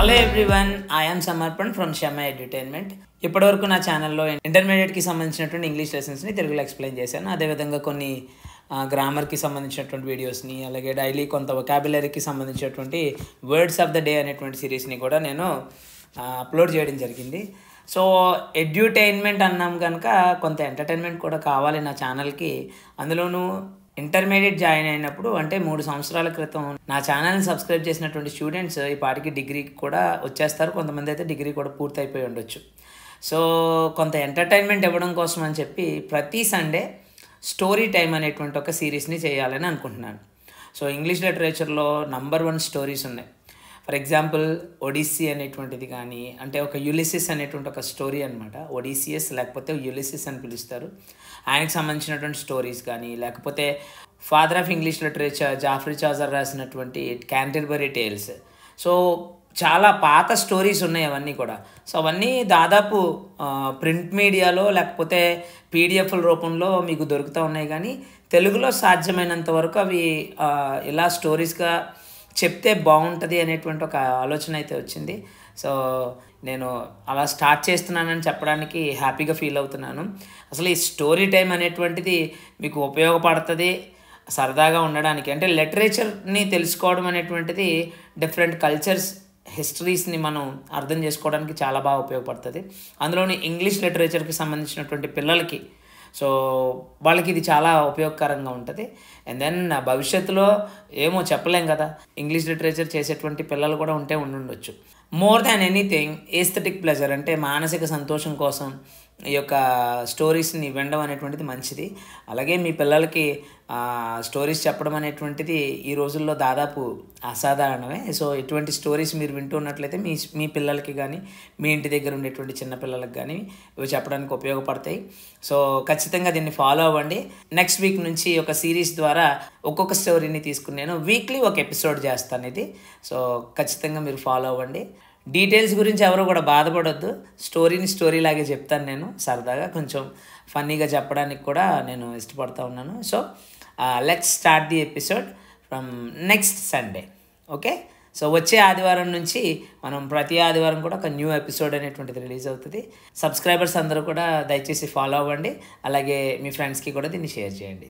hello everyone I'm Samarpan from Shama entertainment ఇప్పటివరకు నా ఛానల్లో ఇంటర్మీడియట్కి సంబంధించినటువంటి ఇంగ్లీష్ లెసన్స్ని తెలుగులో ఎక్స్ప్లెయిన్ చేశాను అదేవిధంగా కొన్ని గ్రామర్కి సంబంధించినటువంటి వీడియోస్ని అలాగే డైలీ కొంత వొకాబులరీకి సంబంధించినటువంటి వర్డ్స్ ఆఫ్ ద డే అనేటువంటి సిరీస్ని కూడా నేను అప్లోడ్ చేయడం జరిగింది సో ఎడ్యూటైన్మెంట్ అన్నాం కనుక కొంత ఎంటర్టైన్మెంట్ కూడా కావాలి నా ఛానల్కి అందులోనూ ఇంటర్మీడియట్ జాయిన్ అయినప్పుడు అంటే మూడు సంవత్సరాల క్రితం నా ఛానల్ని సబ్స్క్రైబ్ చేసినటువంటి స్టూడెంట్స్ ఈ పాటికి డిగ్రీకి కూడా వచ్చేస్తారు కొంతమంది అయితే డిగ్రీ కూడా పూర్తయిపోయి ఉండొచ్చు సో కొంత ఎంటర్టైన్మెంట్ ఇవ్వడం కోసం అని చెప్పి ప్రతి సండే స్టోరీ టైం అనేటువంటి ఒక సిరీస్ని చేయాలని అనుకుంటున్నాను సో ఇంగ్లీష్ లిటరేచర్లో నంబర్ వన్ స్టోరీస్ ఉన్నాయి ఫర్ ఎగ్జాంపుల్ ఒడిస్సీ అనేటువంటిది కానీ అంటే ఒక యులిసిస్ అనేటువంటి ఒక స్టోరీ అనమాట ఒడిసియస్ లేకపోతే యులిసిస్ అని పిలుస్తారు ఆయనకు సంబంధించినటువంటి స్టోరీస్ కానీ లేకపోతే father of English literature Geoffrey Chaucer రాసినటువంటి క్యాంటర్బరీ టేల్స్ సో చాలా పాత స్టోరీస్ ఉన్నాయి అవన్నీ కూడా సో అవన్నీ దాదాపు ప్రింట్ మీడియాలో లేకపోతే పీడిఎఫ్ల రూపంలో మీకు దొరుకుతూ ఉన్నాయి కానీ తెలుగులో సాధ్యమైనంత వరకు అవి ఇలా స్టోరీస్గా చెప్తే బాగుంటుంది అనేటువంటి ఒక ఆలోచన అయితే వచ్చింది సో నేను అలా స్టార్ట్ చేస్తున్నానని చెప్పడానికి హ్యాపీగా ఫీల్ అవుతున్నాను అసలు ఈ స్టోరీ టైం అనేటువంటిది మీకు ఉపయోగపడుతుంది సరదాగా ఉండడానికి అంటే లిటరేచర్ని తెలుసుకోవడం అనేటువంటిది డిఫరెంట్ కల్చర్స్ హిస్టరీస్ని మనం అర్థం చేసుకోవడానికి చాలా బాగా ఉపయోగపడుతుంది అందులోని ఇంగ్లీష్ లిటరేచర్కి సంబంధించినటువంటి పిల్లలకి సో వాళ్ళకి ఇది చాలా ఉపయోగకరంగా ఉంటుంది అండ్ దెన్ భవిష్యత్తులో ఏమో చెప్పలేం కదా ఇంగ్లీష్ లిటరేచర్ చేసేటువంటి పిల్లలు కూడా ఉంటే ఉండుండొచ్చు more than anything aesthetic pleasure అంటే మానసిక సంతోషం కోసం ఈ యొక్క స్టోరీస్ని వినడం అనేటువంటిది మంచిది అలాగే మీ పిల్లలకి స్టోరీస్ చెప్పడం అనేటువంటిది ఈ రోజుల్లో దాదాపు అసాధారణమే సో ఇటువంటి స్టోరీస్ మీరు వింటున్నట్లయితే మీ మీ పిల్లలకి కానీ మీ ఇంటి దగ్గర ఉండేటువంటి చిన్న పిల్లలకి కానీ ఇవి చెప్పడానికి ఉపయోగపడతాయి సో ఖచ్చితంగా దీన్ని ఫాలో అవ్వండి నెక్స్ట్ వీక్ నుంచి ఒక సిరీస్ ద్వారా ఒక్కొక్క స్టోరీని తీసుకుని నేను వీక్లీ ఒక ఎపిసోడ్ చేస్తాను ఇది సో ఖచ్చితంగా మీరు ఫాలో అవ్వండి డీటెయిల్స్ గురించి ఎవరు కూడా బాధపడద్దు స్టోరీని స్టోరీ లాగే చెప్తాను నేను సరదాగా కొంచెం ఫన్నీగా చెప్పడానికి కూడా నేను ఇష్టపడతా ఉన్నాను so let's start the episode from next Sunday okay so వచ్చే ఆదివారం నుంచి మనం ప్రతి ఆదివారం కూడా ఒక న్యూ ఎపిసోడ్ అనేటువంటిది రిలీజ్ అవుతుంది సబ్స్క్రైబర్స్ అందరూ కూడా దయచేసి ఫాలో అవ్వండి అలాగే మీ ఫ్రెండ్స్కి కూడా దీన్ని షేర్ చేయండి